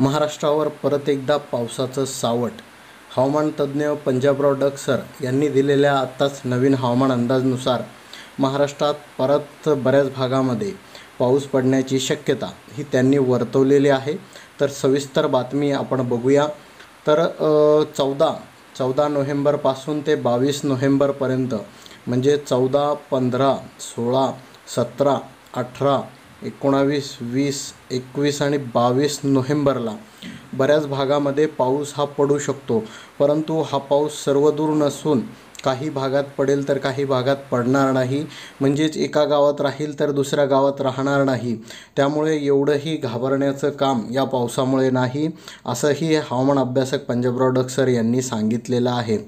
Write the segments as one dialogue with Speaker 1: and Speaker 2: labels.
Speaker 1: महाराष्ट्रावर परत एकदा पावसाचं सावट हवामान तज्ज्ञ पंजाबराव डकसर यांनी दिलेल्या आत्ताच नवीन हवामान अंदाजनुसार महाराष्ट्रात परत बऱ्याच भागामध्ये पाऊस पडण्याची शक्यता ही त्यांनी वर्तवलेली आहे तर सविस्तर बातमी आपण बघूया तर चौदा चौदा नोव्हेंबरपासून ते बावीस नोव्हेंबरपर्यंत म्हणजे चौदा पंधरा सोळा सतरा अठरा एकोणावीस वीस एकवीस आणि बावीस नोव्हेंबरला बऱ्याच भागामध्ये पाऊस हा पडू शकतो परंतु हा पाऊस सर्वदूर नसून काही भागात पडेल तर काही भागात पडणार नाही म्हणजेच एका गावात राहील तर दुसऱ्या गावात राहणार नाही त्यामुळे एवढंही घाबरण्याचं काम या पावसामुळे नाही असंही हवामान अभ्यासक पंजाब डक यांनी सांगितलेलं आहे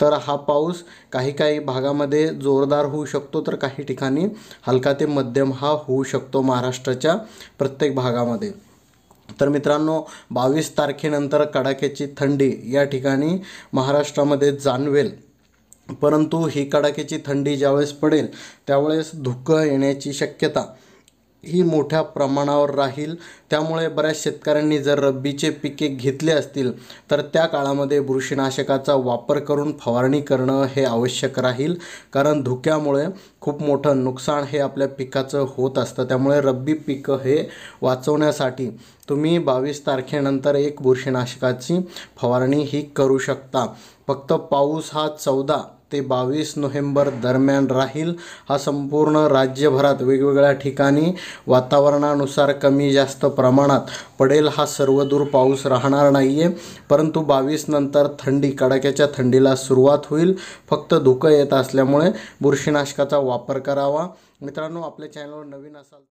Speaker 1: तर हा पाऊस काही काही भागामध्ये जोरदार होऊ शकतो तर काही ठिकाणी हलका ते मध्यम हा होऊ शकतो महाराष्ट्राच्या प्रत्येक भागामध्ये तर मित्रांनो बावीस तारखेनंतर कडाक्याची थंडी या ठिकाणी महाराष्ट्रामध्ये जाणवेल परंतु ही कडाक्याची थंडी ज्यावेळेस पडेल त्यावेळेस धुकं येण्याची शक्यता ही मोठ्या प्रमाणावर राहील त्यामुळे बऱ्याच शेतकऱ्यांनी जर रब्बीचे पिके घेतले असतील तर त्या काळामध्ये बुरशीनाशकाचा वापर करून फवारणी करणं हे आवश्यक राहील कारण धुक्यामुळे खूप मोठं नुकसान हे आपल्या पिकाचं होत असतं त्यामुळे रब्बी पिकं हे वाचवण्यासाठी तुम्ही बावीस तारखेनंतर एक बुरशीनाशकाची फवारणी ही करू शकता फक्त पाऊस हा चौदा ते बावीस नोव्हेंबर दरम्यान राहील हा संपूर्ण राज्यभरात वेगवेगळ्या ठिकाणी वातावरणानुसार कमी जास्त प्रमाणात पडेल हा सर्वदूर पाऊस राहणार नाही आहे परंतु बावीस नंतर थंडी कडाक्याच्या थंडीला सुरुवात होईल फक्त धुकं येत असल्यामुळे बुरशीनाशकाचा वापर करावा मित्रांनो आपल्या चॅनलवर नवीन असाल